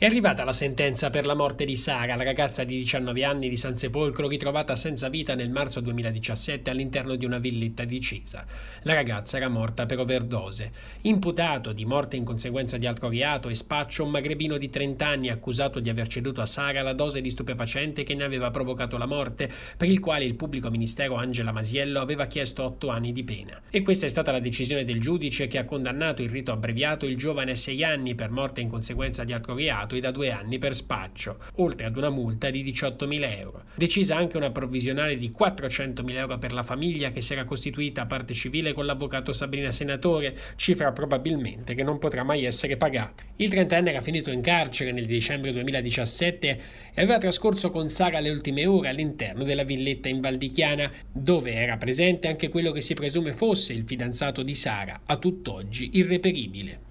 È arrivata la sentenza per la morte di Sara, la ragazza di 19 anni di San Sepolcro ritrovata senza vita nel marzo 2017 all'interno di una villetta di Cisa. La ragazza era morta per overdose. Imputato di morte in conseguenza di altro reato e spaccio, un magrebino di 30 anni accusato di aver ceduto a Sara la dose di stupefacente che ne aveva provocato la morte, per il quale il pubblico ministero Angela Masiello aveva chiesto 8 anni di pena. E questa è stata la decisione del giudice che ha condannato il rito abbreviato il giovane a 6 anni per morte in conseguenza di altro reato imputato da due anni per spaccio, oltre ad una multa di 18.000 euro. Decisa anche una provvisionale di 400.000 euro per la famiglia che si era costituita a parte civile con l'avvocato Sabrina Senatore, cifra probabilmente che non potrà mai essere pagata. Il trentenne era finito in carcere nel dicembre 2017 e aveva trascorso con Sara le ultime ore all'interno della villetta in Valdichiana, dove era presente anche quello che si presume fosse il fidanzato di Sara, a tutt'oggi irreperibile.